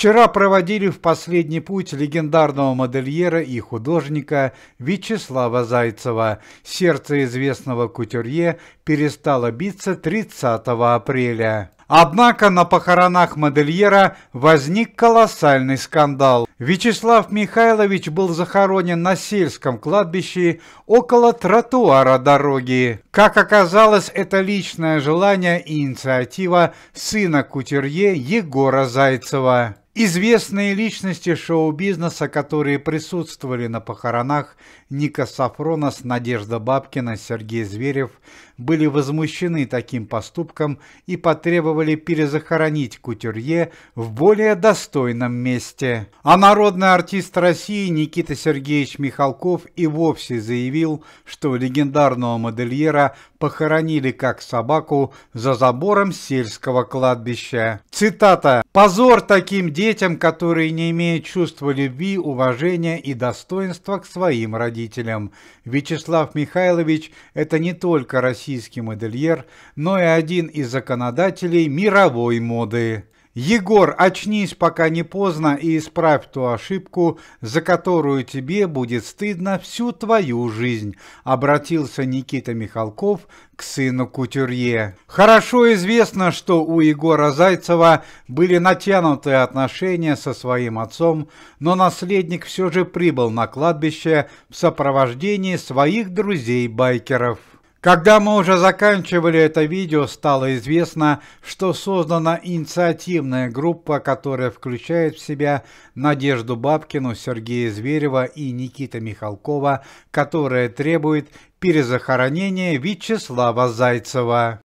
Вчера проводили в последний путь легендарного модельера и художника Вячеслава Зайцева. Сердце известного кутюрье перестало биться 30 апреля. Однако на похоронах модельера возник колоссальный скандал. Вячеслав Михайлович был захоронен на сельском кладбище около тротуара дороги. Как оказалось, это личное желание и инициатива сына кутюрье Егора Зайцева. Известные личности шоу-бизнеса, которые присутствовали на похоронах Ника Сафронос, Надежда Бабкина, Сергей Зверев, были возмущены таким поступком и потребовали советовали перезахоронить Кутюрье в более достойном месте. А народный артист России Никита Сергеевич Михалков и вовсе заявил, что легендарного модельера похоронили как собаку за забором сельского кладбища. Цитата «Позор таким детям, которые не имеют чувства любви, уважения и достоинства к своим родителям. Вячеслав Михайлович – это не только российский модельер, но и один из законодателей мировой моды. Егор, очнись, пока не поздно, и исправь ту ошибку, за которую тебе будет стыдно всю твою жизнь», — обратился Никита Михалков к сыну Кутюрье. Хорошо известно, что у Егора Зайцева были натянутые отношения со своим отцом, но наследник все же прибыл на кладбище в сопровождении своих друзей-байкеров. Когда мы уже заканчивали это видео, стало известно, что создана инициативная группа, которая включает в себя Надежду Бабкину, Сергея Зверева и Никита Михалкова, которая требует перезахоронения Вячеслава Зайцева.